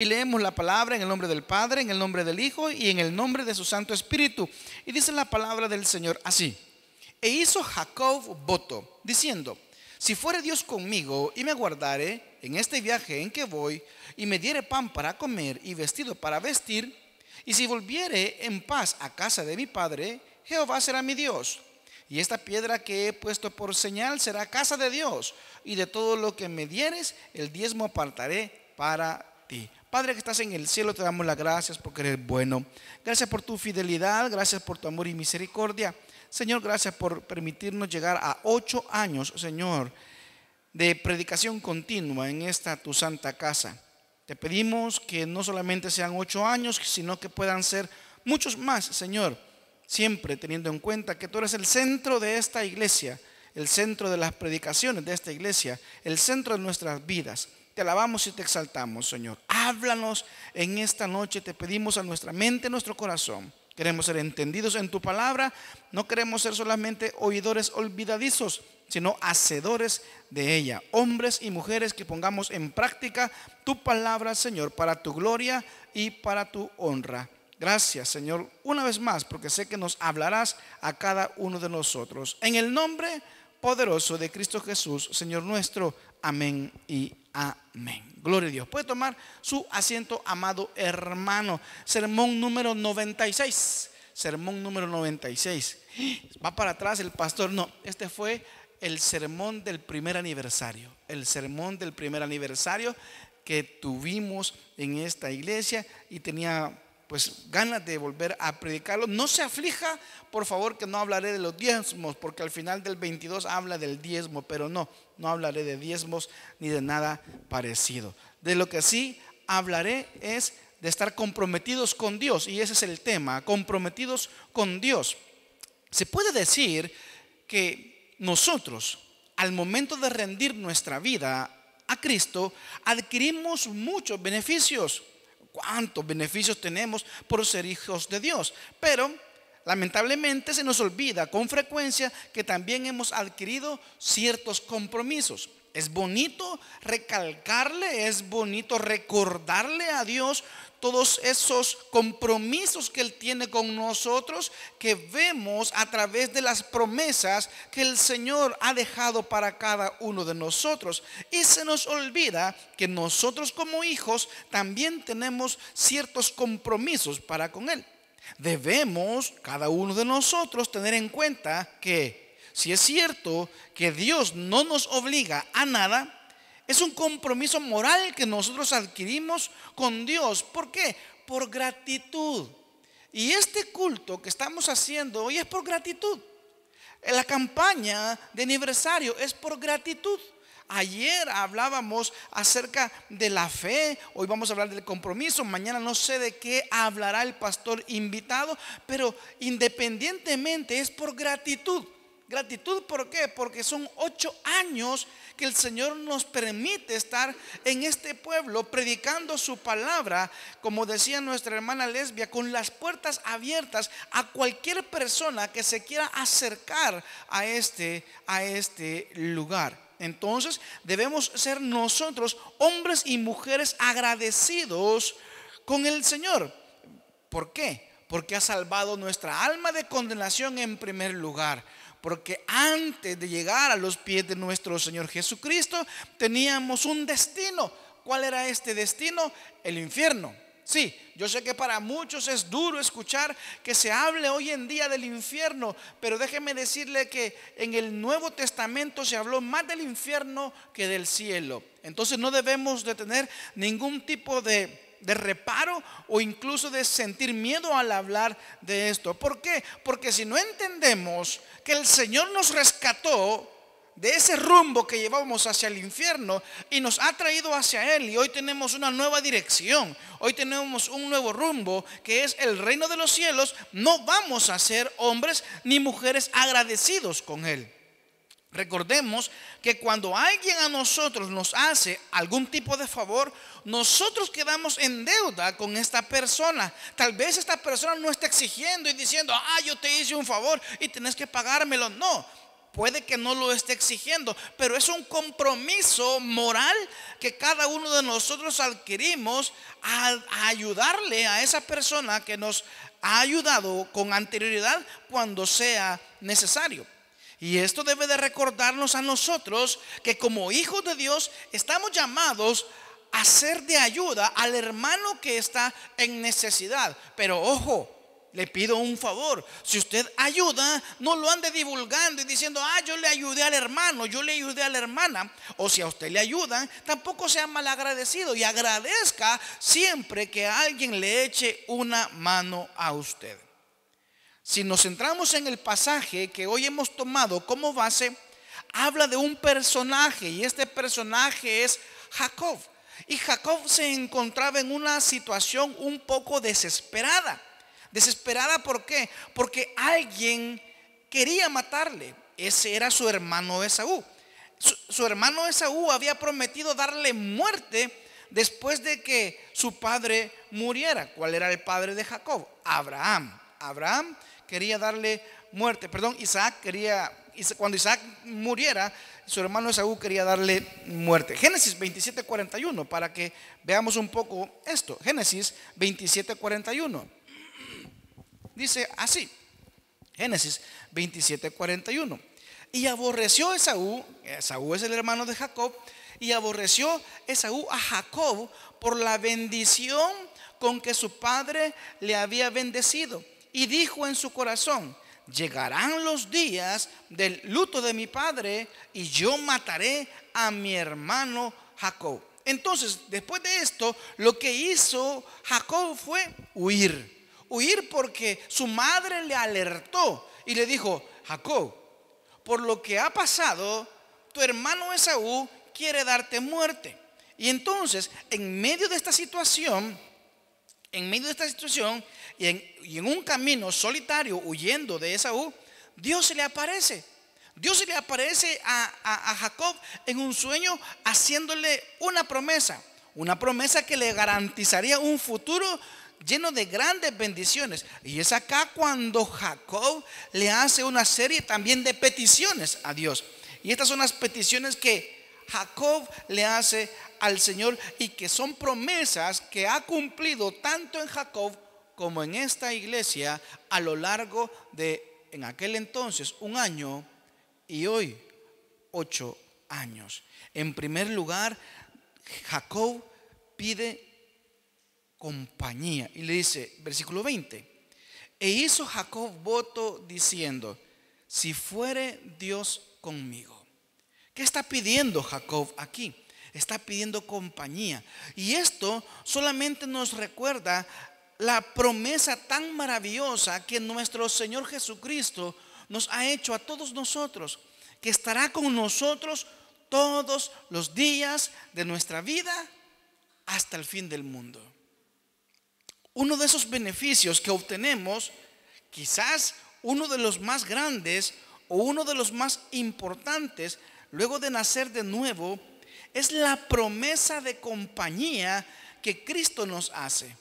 Y leemos la palabra en el nombre del Padre, en el nombre del Hijo y en el nombre de su Santo Espíritu. Y dice la palabra del Señor así. E hizo Jacob voto, diciendo, si fuere Dios conmigo y me guardare en este viaje en que voy, y me diere pan para comer y vestido para vestir, y si volviere en paz a casa de mi Padre, Jehová será mi Dios. Y esta piedra que he puesto por señal será casa de Dios, y de todo lo que me dieres, el diezmo apartaré para ti. Padre que estás en el cielo, te damos las gracias porque eres bueno. Gracias por tu fidelidad, gracias por tu amor y misericordia. Señor, gracias por permitirnos llegar a ocho años, Señor, de predicación continua en esta tu santa casa. Te pedimos que no solamente sean ocho años, sino que puedan ser muchos más, Señor, siempre teniendo en cuenta que tú eres el centro de esta iglesia, el centro de las predicaciones de esta iglesia, el centro de nuestras vidas. Te alabamos y te exaltamos, Señor. Háblanos en esta noche, te pedimos a nuestra mente, nuestro corazón. Queremos ser entendidos en tu palabra, no queremos ser solamente oidores olvidadizos, sino hacedores de ella. Hombres y mujeres que pongamos en práctica tu palabra, Señor, para tu gloria y para tu honra. Gracias, Señor, una vez más, porque sé que nos hablarás a cada uno de nosotros. En el nombre poderoso de Cristo Jesús, Señor nuestro. Amén y Amén. Gloria a Dios. Puede tomar su asiento, amado hermano. Sermón número 96. Sermón número 96. Va para atrás el pastor. No, este fue el sermón del primer aniversario. El sermón del primer aniversario que tuvimos en esta iglesia y tenía pues ganas de volver a predicarlo. No se aflija, por favor, que no hablaré de los diezmos, porque al final del 22 habla del diezmo, pero no, no hablaré de diezmos ni de nada parecido. De lo que sí hablaré es de estar comprometidos con Dios, y ese es el tema, comprometidos con Dios. Se puede decir que nosotros, al momento de rendir nuestra vida a Cristo, adquirimos muchos beneficios cuántos beneficios tenemos por ser hijos de Dios. Pero lamentablemente se nos olvida con frecuencia que también hemos adquirido ciertos compromisos. Es bonito recalcarle, es bonito recordarle a Dios todos esos compromisos que Él tiene con nosotros, que vemos a través de las promesas que el Señor ha dejado para cada uno de nosotros. Y se nos olvida que nosotros como hijos también tenemos ciertos compromisos para con Él. Debemos, cada uno de nosotros, tener en cuenta que si es cierto que Dios no nos obliga a nada, es un compromiso moral que nosotros adquirimos con Dios. ¿Por qué? Por gratitud. Y este culto que estamos haciendo hoy es por gratitud. La campaña de aniversario es por gratitud. Ayer hablábamos acerca de la fe, hoy vamos a hablar del compromiso, mañana no sé de qué hablará el pastor invitado, pero independientemente es por gratitud. Gratitud, ¿por qué? Porque son ocho años que el Señor nos permite estar en este pueblo predicando su palabra, como decía nuestra hermana lesbia, con las puertas abiertas a cualquier persona que se quiera acercar a este, a este lugar. Entonces debemos ser nosotros hombres y mujeres agradecidos con el Señor. ¿Por qué? Porque ha salvado nuestra alma de condenación en primer lugar porque antes de llegar a los pies de nuestro Señor Jesucristo teníamos un destino. ¿Cuál era este destino? El infierno. Sí, yo sé que para muchos es duro escuchar que se hable hoy en día del infierno, pero déjeme decirle que en el Nuevo Testamento se habló más del infierno que del cielo. Entonces no debemos de tener ningún tipo de de reparo o incluso de sentir miedo al hablar de esto. ¿Por qué? Porque si no entendemos que el Señor nos rescató de ese rumbo que llevábamos hacia el infierno y nos ha traído hacia Él y hoy tenemos una nueva dirección, hoy tenemos un nuevo rumbo que es el reino de los cielos, no vamos a ser hombres ni mujeres agradecidos con Él. Recordemos que cuando alguien a nosotros nos hace algún tipo de favor, nosotros quedamos en deuda con esta persona. Tal vez esta persona no está exigiendo y diciendo, ah, yo te hice un favor y tenés que pagármelo. No, puede que no lo esté exigiendo, pero es un compromiso moral que cada uno de nosotros adquirimos al ayudarle a esa persona que nos ha ayudado con anterioridad cuando sea necesario. Y esto debe de recordarnos a nosotros que como hijos de Dios estamos llamados a ser de ayuda al hermano que está en necesidad. Pero ojo, le pido un favor. Si usted ayuda, no lo ande divulgando y diciendo, ah, yo le ayudé al hermano, yo le ayudé a la hermana. O si a usted le ayudan, tampoco sea malagradecido y agradezca siempre que alguien le eche una mano a usted. Si nos centramos en el pasaje que hoy hemos tomado como base, habla de un personaje y este personaje es Jacob. Y Jacob se encontraba en una situación un poco desesperada. Desesperada ¿por qué? Porque alguien quería matarle. Ese era su hermano Esaú. Su, hermano Esaú había prometido darle muerte después de que su padre muriera. ¿Cuál era el padre de Jacob? Abraham. Abraham quería darle muerte. Perdón, Isaac quería, cuando Isaac muriera, su hermano Esaú quería darle muerte. Génesis 27.41 para que veamos un poco esto. Génesis 27.41 Dice así, Génesis 27.41 Y aborreció Esaú, Esaú es el hermano de Jacob, y aborreció Esaú a Jacob por la bendición con que su padre le había bendecido y dijo en su corazón, llegarán los días del luto de mi padre y yo mataré a mi hermano Jacob. Entonces, después de esto, lo que hizo Jacob fue huir. Huir porque su madre le alertó y le dijo, Jacob, por lo que ha pasado, tu hermano Esaú quiere darte muerte. Y entonces, en medio de esta situación, en medio de esta situación, y en, un camino solitario huyendo de Esaú, Dios se le aparece. Dios se le aparece a, a, Jacob en un sueño haciéndole una promesa, una promesa que le garantizaría un futuro lleno de grandes bendiciones. Y es acá cuando Jacob le hace una serie también de peticiones a Dios. Y estas son las peticiones que Jacob le hace al Señor y que son promesas que ha cumplido tanto en Jacob como en esta iglesia a lo largo de, en aquel entonces, un año y hoy, ocho años. En primer lugar, Jacob pide compañía y le dice, versículo 20, e hizo Jacob voto diciendo, si fuere Dios conmigo. ¿Qué está pidiendo Jacob aquí? Está pidiendo compañía. Y esto solamente nos recuerda la promesa tan maravillosa que nuestro Señor Jesucristo nos ha hecho a todos nosotros, que estará con nosotros todos los días de nuestra vida hasta el fin del mundo. Uno de esos beneficios que obtenemos, quizás uno de los más grandes o uno de los más importantes luego de nacer de nuevo, es la promesa de compañía que Cristo nos hace.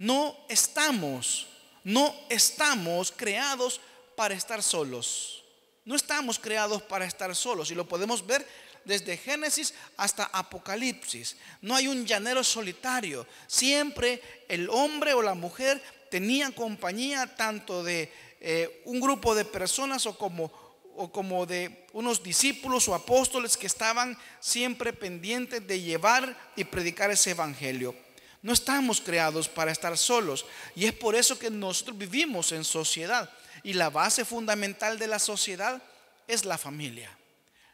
No estamos, no estamos creados para estar solos. No estamos creados para estar solos y lo podemos ver desde Génesis hasta Apocalipsis. No hay un llanero solitario. Siempre el hombre o la mujer tenía compañía tanto de eh, un grupo de personas o como de unos discípulos o apóstoles que estaban siempre pendientes de llevar y predicar ese evangelio. No estamos creados para estar solos y es por eso que nosotros vivimos en sociedad y la base fundamental de la sociedad es la familia.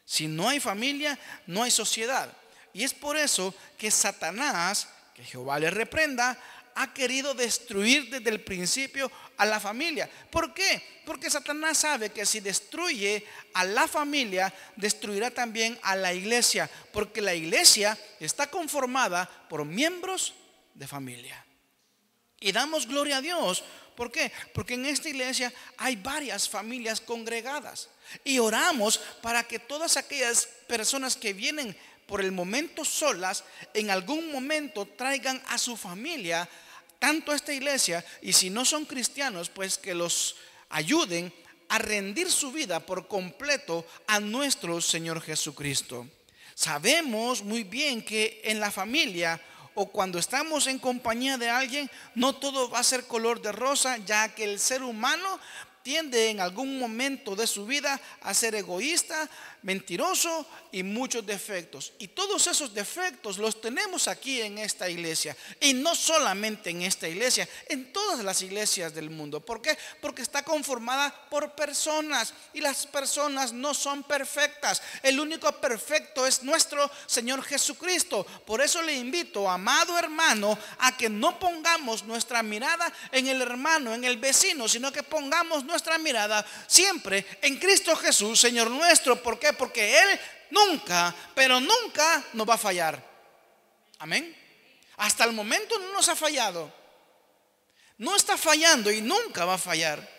Si no hay familia, no hay sociedad. Y es por eso que Satanás, que Jehová le reprenda, ha querido destruir desde el principio a la familia. ¿Por qué? Porque Satanás sabe que si destruye a la familia, destruirá también a la iglesia, porque la iglesia está conformada por miembros de familia. Y damos gloria a Dios. ¿Por qué? Porque en esta iglesia hay varias familias congregadas. Y oramos para que todas aquellas personas que vienen por el momento solas, en algún momento traigan a su familia, tanto a esta iglesia, y si no son cristianos, pues que los ayuden a rendir su vida por completo a nuestro Señor Jesucristo. Sabemos muy bien que en la familia o cuando estamos en compañía de alguien, no todo va a ser color de rosa, ya que el ser humano tiende en algún momento de su vida a ser egoísta, mentiroso y muchos defectos. Y todos esos defectos los tenemos aquí en esta iglesia. Y no solamente en esta iglesia, en todas las iglesias del mundo. ¿Por qué? Porque está conformada por personas y las personas no son perfectas. El único perfecto es nuestro Señor Jesucristo. Por eso le invito, amado hermano, a que no pongamos nuestra mirada en el hermano, en el vecino, sino que pongamos nuestra mirada siempre en Cristo Jesús, Señor nuestro. ¿Por qué? Porque Él nunca, pero nunca nos va a fallar. Amén. Hasta el momento no nos ha fallado. No está fallando y nunca va a fallar.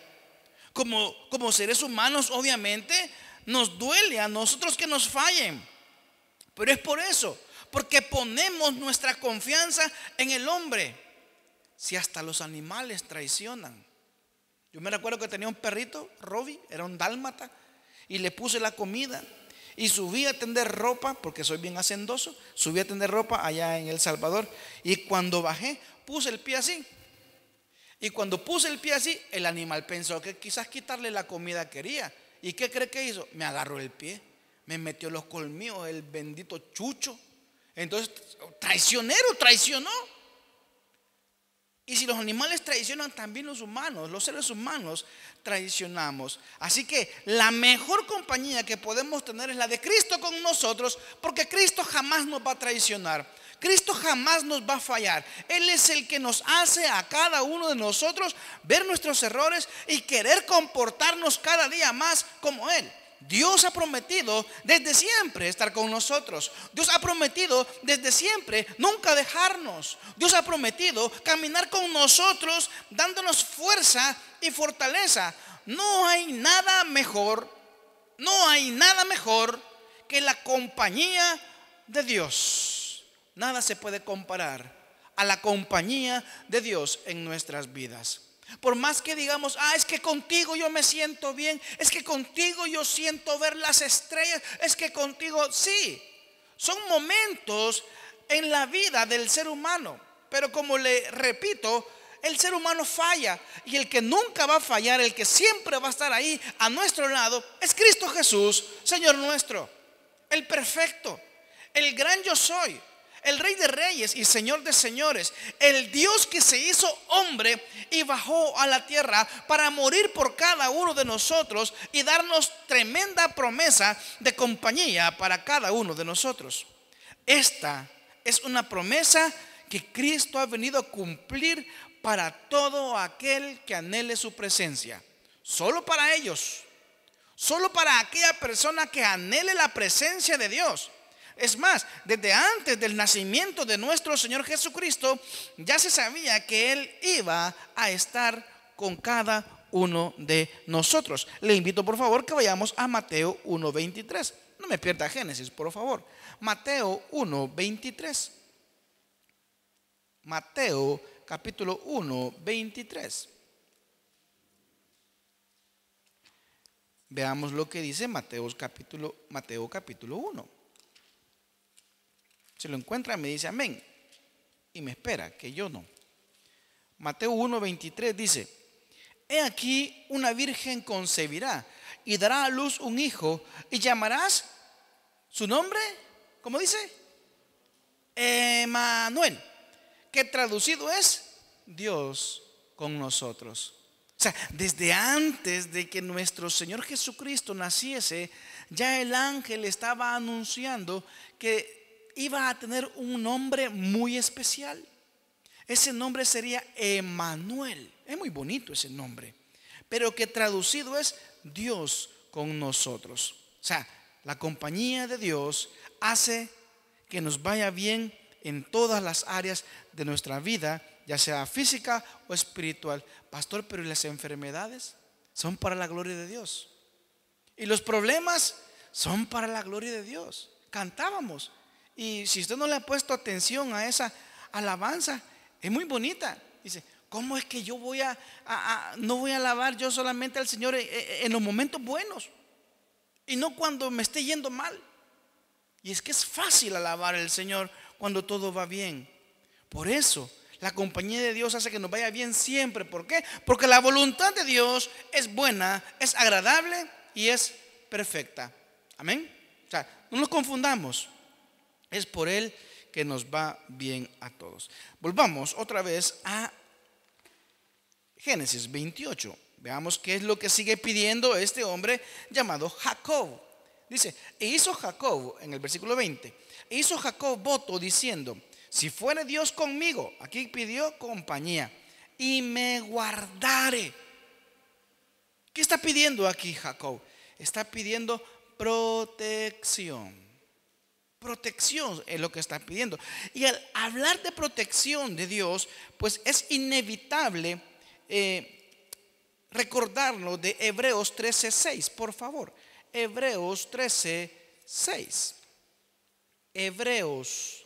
Como, como seres humanos, obviamente, nos duele a nosotros que nos fallen. Pero es por eso, porque ponemos nuestra confianza en el hombre. Si hasta los animales traicionan. Yo me recuerdo que tenía un perrito, Robbie, era un dálmata y le puse la comida. Y subí a tender ropa, porque soy bien hacendoso, subí a tender ropa allá en El Salvador. Y cuando bajé, puse el pie así. Y cuando puse el pie así, el animal pensó que quizás quitarle la comida quería. ¿Y qué cree que hizo? Me agarró el pie, me metió los colmillos, el bendito chucho. Entonces, traicionero, traicionó. Y si los animales traicionan, también los humanos, los seres humanos traicionamos. Así que la mejor compañía que podemos tener es la de Cristo con nosotros, porque Cristo jamás nos va a traicionar. Cristo jamás nos va a fallar. Él es el que nos hace a cada uno de nosotros ver nuestros errores y querer comportarnos cada día más como Él. Dios ha prometido desde siempre estar con nosotros. Dios ha prometido desde siempre nunca dejarnos. Dios ha prometido caminar con nosotros dándonos fuerza y fortaleza. No hay nada mejor, no hay nada mejor que la compañía de Dios. Nada se puede comparar a la compañía de Dios en nuestras vidas. Por más que digamos, ah, es que contigo yo me siento bien, es que contigo yo siento ver las estrellas, es que contigo, sí, son momentos en la vida del ser humano. Pero como le repito, el ser humano falla y el que nunca va a fallar, el que siempre va a estar ahí a nuestro lado, es Cristo Jesús, Señor nuestro, el perfecto, el gran yo soy el rey de reyes y señor de señores, el Dios que se hizo hombre y bajó a la tierra para morir por cada uno de nosotros y darnos tremenda promesa de compañía para cada uno de nosotros. Esta es una promesa que Cristo ha venido a cumplir para todo aquel que anhele su presencia, solo para ellos, solo para aquella persona que anhele la presencia de Dios es más, desde antes del nacimiento de nuestro Señor Jesucristo, ya se sabía que Él iba a estar con cada uno de nosotros. Le invito por favor que vayamos a Mateo 1.23. No me pierda Génesis, por favor. Mateo 1.23. Mateo capítulo 1.23. Veamos lo que dice Mateo capítulo, Mateo capítulo 1. Si lo encuentra, me dice amén. Y me espera, que yo no. Mateo 1:23 dice, He aquí una virgen concebirá y dará a luz un hijo y llamarás su nombre, ¿cómo dice? Emanuel, que traducido es Dios con nosotros. O sea, desde antes de que nuestro Señor Jesucristo naciese, ya el ángel estaba anunciando que iba a tener un nombre muy especial. Ese nombre sería Emanuel. Es muy bonito ese nombre, pero que traducido es Dios con nosotros. O sea, la compañía de Dios hace que nos vaya bien en todas las áreas de nuestra vida, ya sea física o espiritual. Pastor, pero las enfermedades? Son para la gloria de Dios. ¿Y los problemas? Son para la gloria de Dios. Cantábamos. Y si usted no le ha puesto atención a esa alabanza, es muy bonita. Dice, ¿cómo es que yo voy a, no voy a alabar yo solamente al Señor e, e, en los momentos buenos? Y no cuando me esté yendo mal. Y es que es fácil alabar al Señor cuando todo va bien. Por eso, la compañía de Dios hace que nos vaya bien siempre. ¿Por qué? Porque la voluntad de Dios es buena, es agradable y es perfecta. Amén. O sea, no nos confundamos. Es por Él que nos va bien a todos. Volvamos otra vez a Génesis 28. Veamos qué es lo que sigue pidiendo este hombre llamado Jacob. Dice, e hizo Jacob, en el versículo 20, e hizo Jacob voto diciendo, si fuere Dios conmigo, aquí pidió compañía, y me guardare. ¿Qué está pidiendo aquí Jacob? Está pidiendo protección. Protección es lo que está pidiendo. Y al hablar de protección de Dios, pues es inevitable eh, recordarlo de Hebreos 13:6, por favor. Hebreos 13:6. Hebreos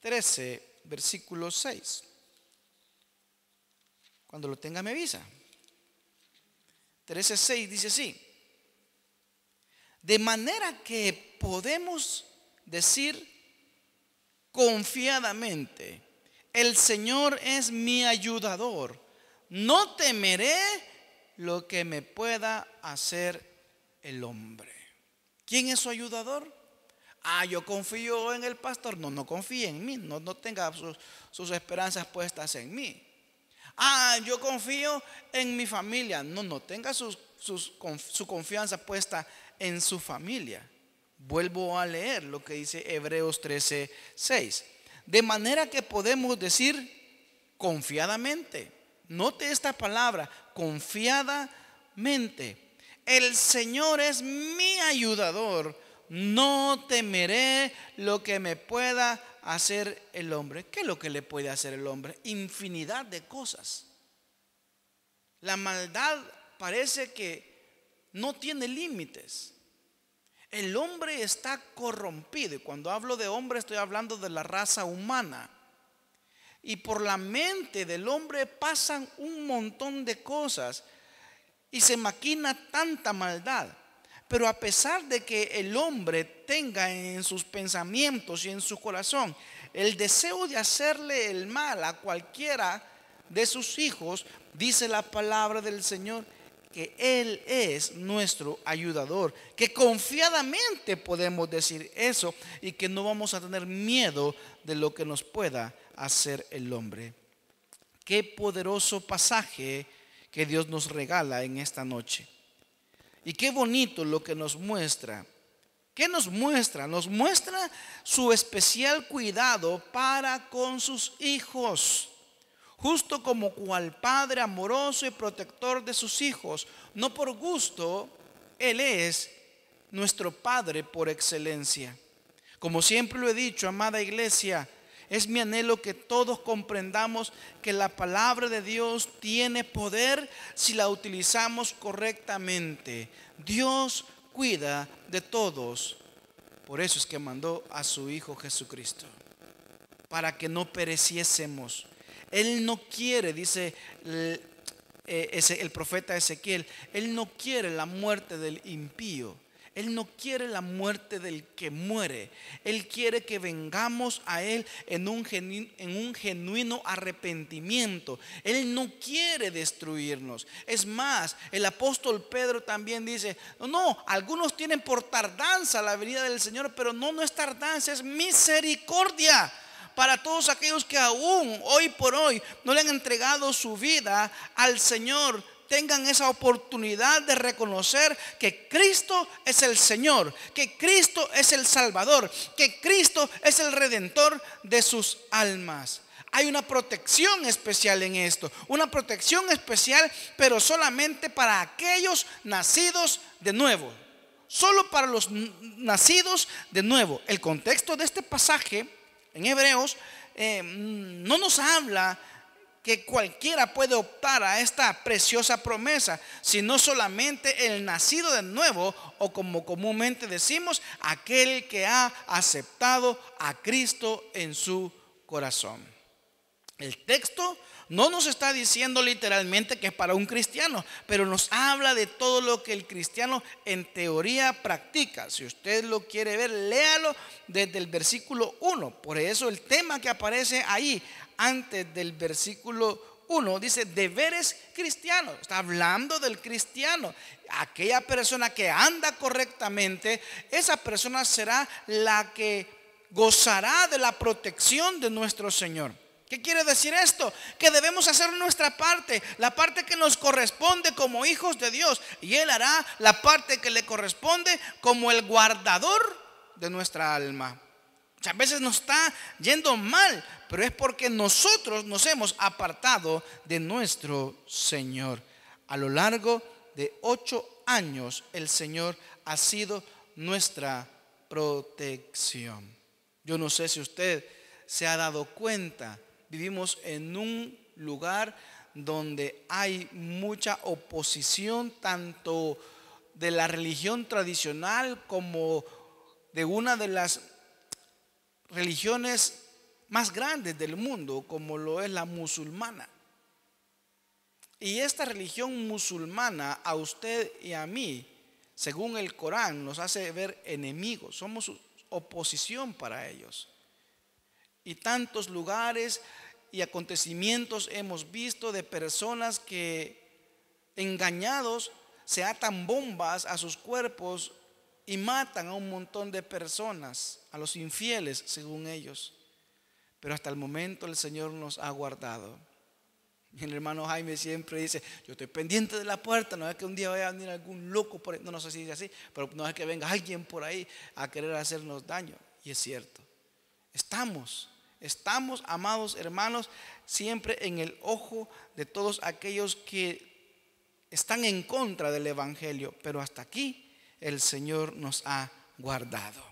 13, versículo 6. Cuando lo tenga me avisa. 13.6 dice así. De manera que podemos decir confiadamente, el Señor es mi ayudador, no temeré lo que me pueda hacer el hombre. ¿Quién es su ayudador? Ah, yo confío en el pastor. No, no confíe en mí. No, no tenga sus, esperanzas puestas en mí. Ah, yo confío en mi familia. No, no tenga su confianza puesta en su familia. Vuelvo a leer lo que dice Hebreos 13, 6. De manera que podemos decir confiadamente, note esta palabra, confiadamente, el Señor es mi ayudador, no temeré lo que me pueda hacer el hombre. ¿Qué es lo que le puede hacer el hombre? Infinidad de cosas. La maldad parece que no tiene límites. El hombre está corrompido. Y cuando hablo de hombre estoy hablando de la raza humana. Y por la mente del hombre pasan un montón de cosas y se maquina tanta maldad. Pero a pesar de que el hombre tenga en sus pensamientos y en su corazón el deseo de hacerle el mal a cualquiera de sus hijos, dice la palabra del Señor, que Él es nuestro ayudador, que confiadamente podemos decir eso y que no vamos a tener miedo de lo que nos pueda hacer el hombre. Qué poderoso pasaje que Dios nos regala en esta noche. Y qué bonito lo que nos muestra. ¿Qué nos muestra? Nos muestra su especial cuidado para con sus hijos justo como cual padre amoroso y protector de sus hijos. No por gusto, Él es nuestro Padre por excelencia. Como siempre lo he dicho, amada iglesia, es mi anhelo que todos comprendamos que la palabra de Dios tiene poder si la utilizamos correctamente. Dios cuida de todos. Por eso es que mandó a su Hijo Jesucristo, para que no pereciésemos él no quiere, dice e, el, profeta Ezequiel, Él no quiere la muerte del impío. Él no quiere la muerte del que muere. Él quiere que vengamos a Él en un, en un, genuino arrepentimiento. Él no quiere destruirnos. Es más, el apóstol Pedro también dice, no, no, algunos tienen por tardanza la venida del Señor, pero no, no es tardanza, es misericordia para todos aquellos que aún hoy por hoy no le han entregado su vida al Señor tengan esa oportunidad de reconocer que Cristo es el Señor, que Cristo es el Salvador, que Cristo es el Redentor de sus almas. Hay una protección especial en esto, una protección especial, pero solamente para aquellos nacidos de nuevo, solo para los nacidos de nuevo. El contexto de este pasaje en Hebreos, eh, mm, no nos habla que cualquiera puede optar a esta preciosa promesa, sino solamente el nacido de nuevo, o como comúnmente decimos, aquel que ha aceptado a Cristo en su corazón. El texto no nos está diciendo literalmente que es para un cristiano, pero nos habla de todo lo que el cristiano en teoría practica. Si usted lo quiere ver, léalo desde el versículo 1. Por eso el tema que aparece ahí antes del versículo 1 dice deberes cristianos. Está hablando del cristiano. Aquella persona que anda correctamente, esa persona será la que gozará de la protección de nuestro Señor. ¿Qué quiere decir esto? Que debemos hacer nuestra parte, la parte que nos corresponde como hijos de Dios. Y Él hará la parte que le corresponde como el guardador de nuestra alma. A veces nos está yendo mal, pero es porque nosotros nos hemos apartado de nuestro Señor. A lo largo de ocho años, el Señor ha sido nuestra protección. Yo no sé si usted se ha dado cuenta vivimos en un lugar donde hay mucha oposición, tanto de la religión tradicional como de una de las religiones más grandes del mundo, como lo es la musulmana. Y esta religión musulmana a usted y a mí, según el Corán, nos hace ver enemigos, somos oposición para ellos y tantos lugares y acontecimientos hemos visto de personas que engañados se atan bombas a sus cuerpos y matan a un montón de personas, a los infieles, según ellos. Pero hasta el momento el Señor nos ha guardado. El hermano Jaime siempre dice, yo estoy pendiente de la puerta, no es que un día vaya a venir algún loco por ahí, no, no sé si dice así, pero no es que venga alguien por ahí a querer hacernos daño. Y es cierto, estamos Estamos, amados hermanos, siempre en el ojo de todos aquellos que están en contra del Evangelio, pero hasta aquí el Señor nos ha guardado.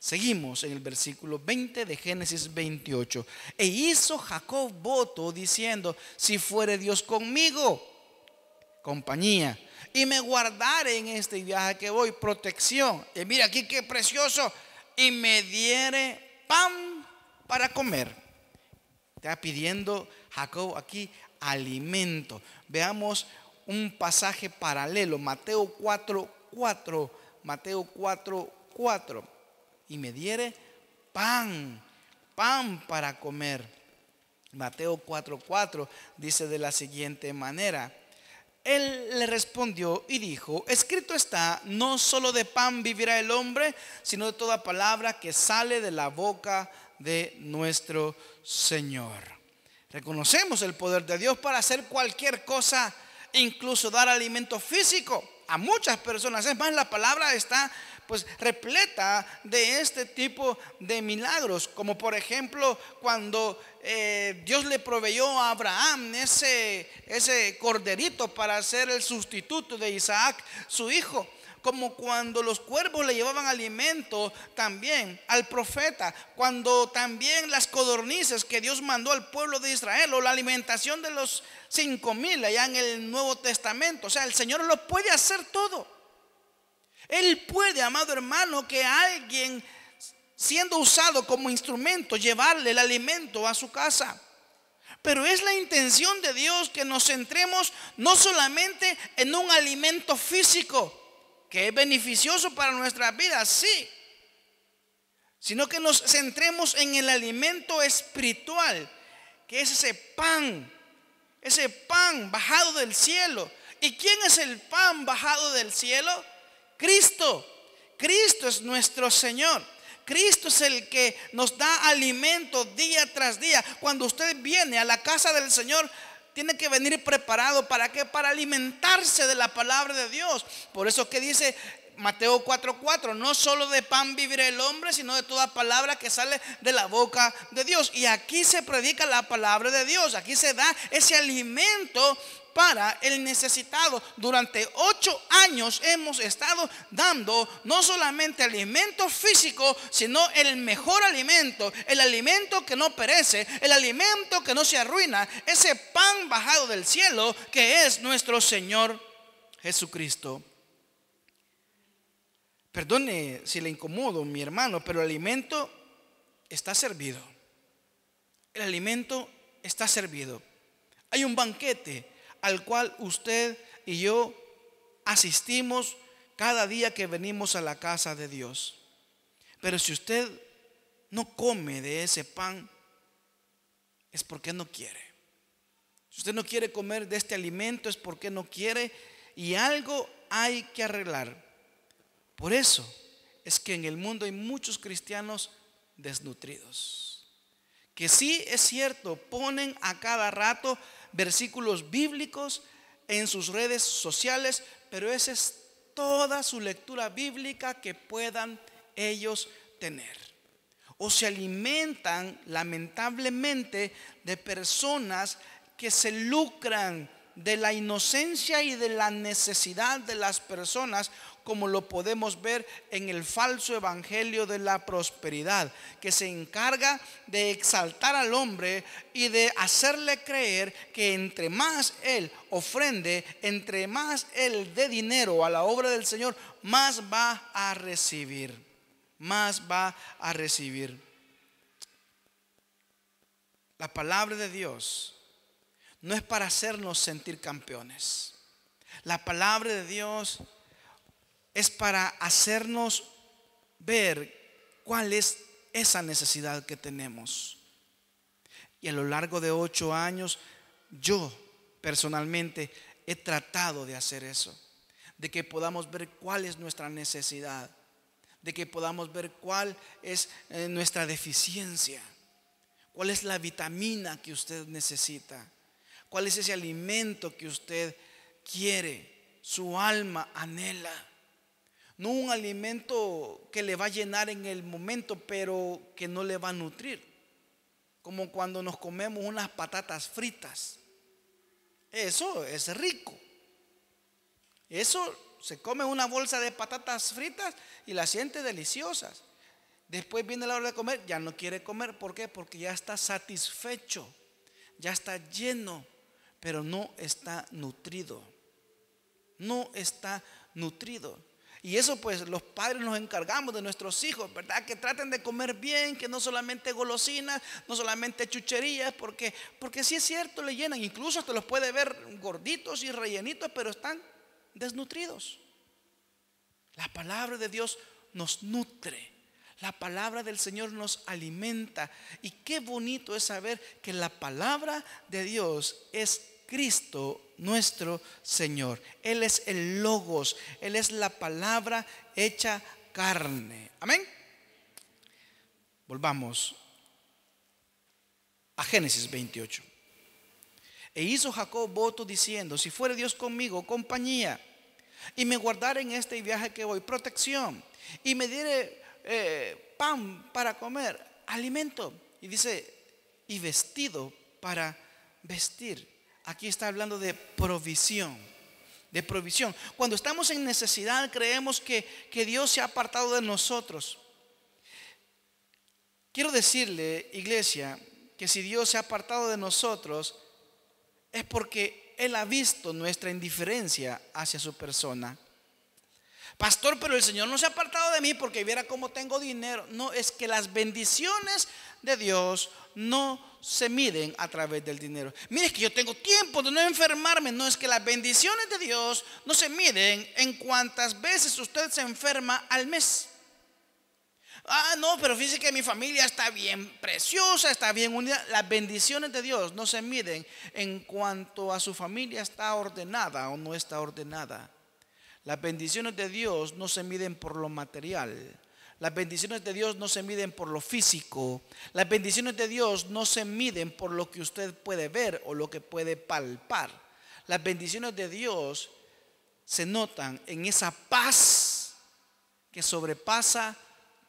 Seguimos en el versículo 20 de Génesis 28. E hizo Jacob voto diciendo, si fuere Dios conmigo, compañía, y me guardare en este viaje que voy, protección. Y mira aquí qué precioso. Y me diere pan para comer. Está pidiendo Jacob aquí alimento. Veamos un pasaje paralelo, Mateo 4, 4, Mateo 4, 4. Y me diere pan, pan para comer. Mateo 4, 4 dice de la siguiente manera. Él le respondió y dijo, escrito está, no solo de pan vivirá el hombre, sino de toda palabra que sale de la boca de nuestro Señor. Reconocemos el poder de Dios para hacer cualquier cosa, incluso dar alimento físico a muchas personas. Es más, la palabra está pues repleta de este tipo de milagros, como por ejemplo cuando eh, Dios le proveyó a Abraham ese, ese corderito para ser el sustituto de Isaac, su hijo como cuando los cuervos le llevaban alimento también al profeta, cuando también las codornices que Dios mandó al pueblo de Israel o la alimentación de los cinco mil allá en el Nuevo Testamento. O sea, el Señor lo puede hacer todo. Él puede, amado hermano, que alguien siendo usado como instrumento, llevarle el alimento a su casa. Pero es la intención de Dios que nos centremos no solamente en un alimento físico, que es beneficioso para nuestras vidas, sí, sino que nos centremos en el alimento espiritual, que es ese pan, ese pan bajado del cielo. ¿Y quién es el pan bajado del cielo? Cristo. Cristo es nuestro Señor. Cristo es el que nos da alimento día tras día. Cuando usted viene a la casa del Señor, tiene que venir preparado. ¿Para qué? Para alimentarse de la palabra de Dios. Por eso que dice Mateo 4:4, no solo de pan vivirá el hombre, sino de toda palabra que sale de la boca de Dios. Y aquí se predica la palabra de Dios, aquí se da ese alimento para el necesitado. Durante ocho años hemos estado dando no solamente alimento físico, sino el mejor alimento, el alimento que no perece, el alimento que no se arruina, ese pan bajado del cielo que es nuestro Señor Jesucristo. Perdone si le incomodo, mi hermano, pero el alimento está servido. El alimento está servido. Hay un banquete al cual usted y yo asistimos cada día que venimos a la casa de Dios. Pero si usted no come de ese pan, es porque no quiere. Si usted no quiere comer de este alimento, es porque no quiere y algo hay que arreglar. Por eso es que en el mundo hay muchos cristianos desnutridos. Que sí es cierto, ponen a cada rato versículos bíblicos en sus redes sociales, pero esa es toda su lectura bíblica que puedan ellos tener. O se alimentan lamentablemente de personas que se lucran de la inocencia y de la necesidad de las personas como lo podemos ver en el falso evangelio de la prosperidad, que se encarga de exaltar al hombre y de hacerle creer que entre más él ofrende, entre más él dé dinero a la obra del Señor, más va a recibir, más va a recibir. La palabra de Dios no es para hacernos sentir campeones. La palabra de Dios es para hacernos ver cuál es esa necesidad que tenemos. Y a lo largo de ocho años, yo personalmente he tratado de hacer eso, de que podamos ver cuál es nuestra necesidad, de que podamos ver cuál es eh, nuestra deficiencia, cuál es la vitamina que usted necesita, cuál es ese alimento que usted quiere, su alma anhela no un alimento que le va a llenar en el momento, pero que no le va a nutrir. Como cuando nos comemos unas patatas fritas. Eso es rico. Eso se come una bolsa de patatas fritas y las siente deliciosas. Después viene la hora de comer, ya no quiere comer. ¿Por qué? Porque ya está satisfecho, ya está lleno, pero no está nutrido. No está nutrido. Y eso pues los padres nos encargamos de nuestros hijos, ¿verdad? Que traten de comer bien, que no solamente golosinas, no solamente chucherías, porque, porque si es cierto, le llenan. Incluso se los puede ver gorditos y rellenitos, pero están desnutridos. La palabra de Dios nos nutre. La palabra del Señor nos alimenta. Y qué bonito es saber que la palabra de Dios es Cristo nuestro Señor. Él es el logos, Él es la palabra hecha carne. Amén. Volvamos a Génesis 28. E hizo Jacob voto diciendo, si fuere Dios conmigo, compañía, y me guardare en este viaje que voy, protección, y me diere eh, pan para comer, alimento, y dice, y vestido para vestir aquí está hablando de provisión. De provisión. Cuando estamos en necesidad, creemos que, que Dios se ha apartado de nosotros. Quiero decirle, iglesia, que si Dios se ha apartado de nosotros, es porque Él ha visto nuestra indiferencia hacia su persona. Pastor, pero el Señor no se ha apartado de mí porque viera cómo tengo dinero. No, es que las bendiciones de Dios no se miden a través del dinero. Mire que yo tengo tiempo de no enfermarme. No es que las bendiciones de Dios no se miden en cuántas veces usted se enferma al mes. Ah, no, pero fíjese que mi familia está bien preciosa, está bien unida. Las bendiciones de Dios no se miden en cuanto a su familia está ordenada o no está ordenada. Las bendiciones de Dios no se miden por lo material, las bendiciones de Dios no se miden por lo físico. Las bendiciones de Dios no se miden por lo que usted puede ver o lo que puede palpar. Las bendiciones de Dios se notan en esa paz que sobrepasa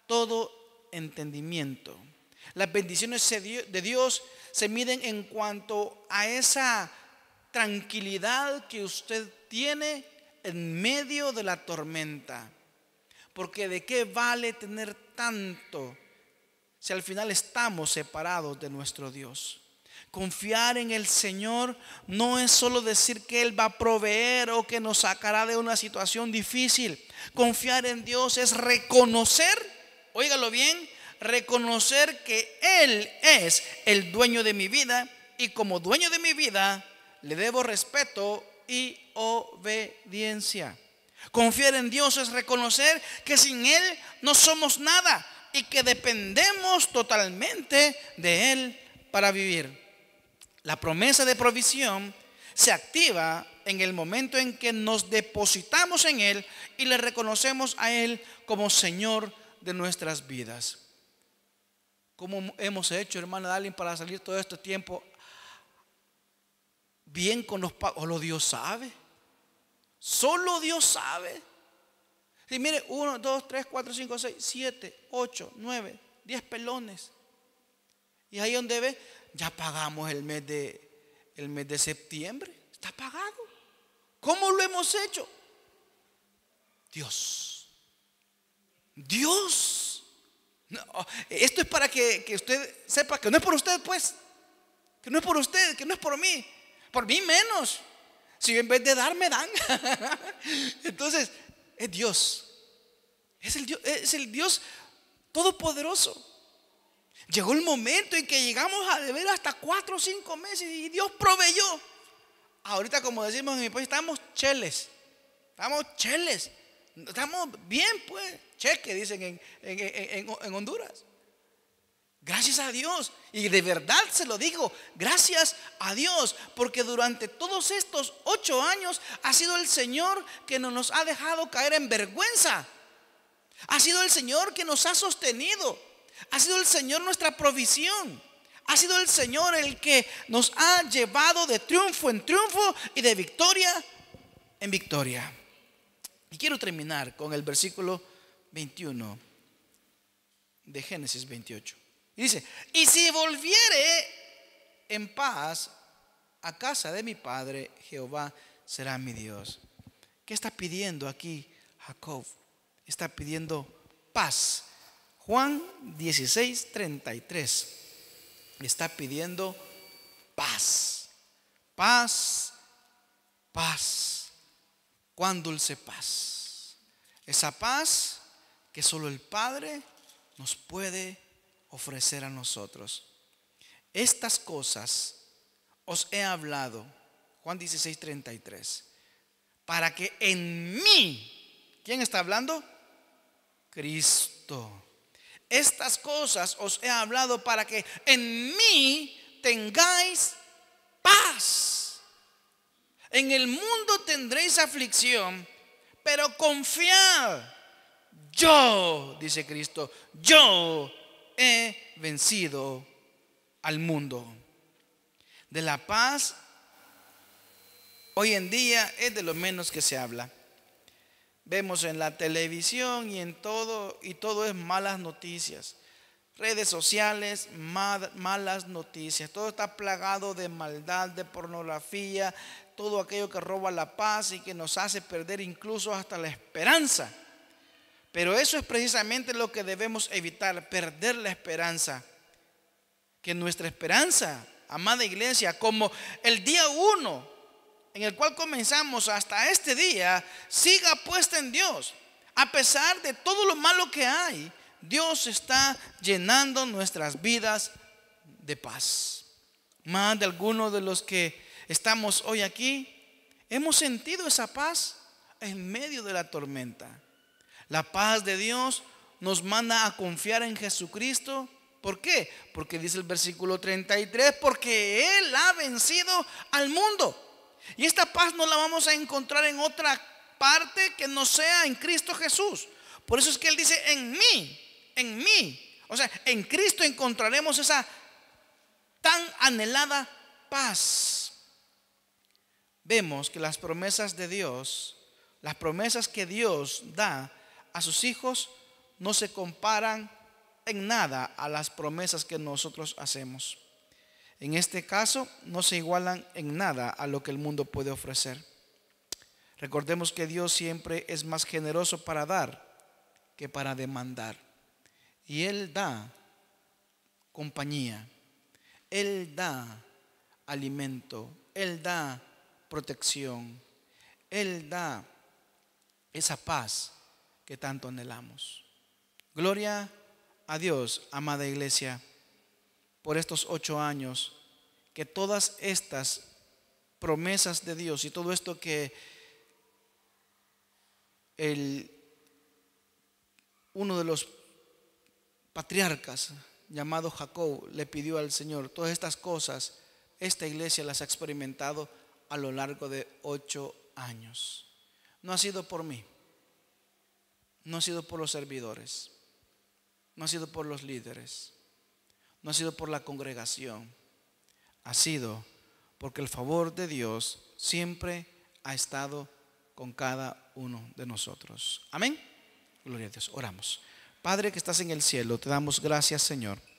todo entendimiento. Las bendiciones de Dios se miden en cuanto a esa tranquilidad que usted tiene en medio de la tormenta. Porque de qué vale tener tanto si al final estamos separados de nuestro Dios. Confiar en el Señor no es solo decir que Él va a proveer o que nos sacará de una situación difícil. Confiar en Dios es reconocer, óigalo bien, reconocer que Él es el dueño de mi vida y como dueño de mi vida le debo respeto y obediencia. Confiar en Dios es reconocer que sin Él no somos nada y que dependemos totalmente de Él para vivir. La promesa de provisión se activa en el momento en que nos depositamos en Él y le reconocemos a Él como Señor de nuestras vidas. ¿Cómo hemos hecho, hermana Dalin, para salir todo este tiempo bien con los padres ¿O lo Dios sabe? Solo Dios sabe. Y mire, uno, dos, tres, cuatro, cinco, seis Siete, ocho, nueve Diez pelones. Y ahí donde ve, ya pagamos el mes de, el mes de septiembre. Está pagado. ¿Cómo lo hemos hecho? Dios. Dios. esto es para que, que usted sepa que no es por usted, pues. Que no es por usted, que no es por mí. Por mí menos. Si en vez de darme me dan. Entonces, es Dios. Es el Dios, todopoderoso. Llegó el momento en que llegamos a deber hasta cuatro o cinco meses y Dios proveyó. Ahorita, como decimos en mi país, estamos cheles. Estamos cheles. Estamos bien, pues. Cheque, dicen en, en, en, en Honduras. Gracias a Dios. Y de verdad se lo digo, gracias a Dios, porque durante todos estos ocho años ha sido el Señor que no nos ha dejado caer en vergüenza. Ha sido el Señor que nos ha sostenido. Ha sido el Señor nuestra provisión. Ha sido el Señor el que nos ha llevado de triunfo en triunfo y de victoria en victoria. Y quiero terminar con el versículo 21 de Génesis 28. Y dice, y si volviere en paz a casa de mi padre, Jehová será mi Dios. ¿Qué está pidiendo aquí Jacob? Está pidiendo paz. Juan 16, 33. Está pidiendo paz. Paz, paz. Cuán dulce paz. Esa paz que solo el Padre nos puede ofrecer a nosotros. Estas cosas os he hablado, Juan 16, 33, para que en mí, ¿quién está hablando? Cristo. Estas cosas os he hablado para que en mí tengáis paz. En el mundo tendréis aflicción, pero confiad. Yo, dice Cristo, yo he vencido al mundo. De la paz, hoy en día es de lo menos que se habla. Vemos en la televisión y en todo, y todo es malas noticias. Redes sociales, malas noticias. Todo está plagado de maldad, de pornografía, todo aquello que roba la paz y que nos hace perder incluso hasta la esperanza pero eso es precisamente lo que debemos evitar, perder la esperanza. Que nuestra esperanza, amada iglesia, como el día uno en el cual comenzamos hasta este día, siga puesta en Dios. A pesar de todo lo malo que hay, Dios está llenando nuestras vidas de paz. Más de algunos de los que estamos hoy aquí, hemos sentido esa paz en medio de la tormenta. La paz de Dios nos manda a confiar en Jesucristo. ¿Por qué? Porque dice el versículo 33, porque Él ha vencido al mundo. Y esta paz no la vamos a encontrar en otra parte que no sea en Cristo Jesús. Por eso es que Él dice, en mí, en mí. O sea, en Cristo encontraremos esa tan anhelada paz. Vemos que las promesas de Dios, las promesas que Dios da, a sus hijos no se comparan en nada a las promesas que nosotros hacemos. En este caso, no se igualan en nada a lo que el mundo puede ofrecer. Recordemos que Dios siempre es más generoso para dar que para demandar. Y Él da compañía, Él da alimento, Él da protección, Él da esa paz que tanto anhelamos. Gloria a Dios, amada iglesia, por estos ocho años, que todas estas promesas de Dios y todo esto que el, uno de los patriarcas llamado Jacob le pidió al Señor, todas estas cosas, esta iglesia las ha experimentado a lo largo de ocho años. No ha sido por mí, no ha sido por los servidores, no ha sido por los líderes, no ha sido por la congregación, ha sido porque el favor de Dios siempre ha estado con cada uno de nosotros. Amén. Gloria a Dios. Oramos. Padre que estás en el cielo, te damos gracias, Señor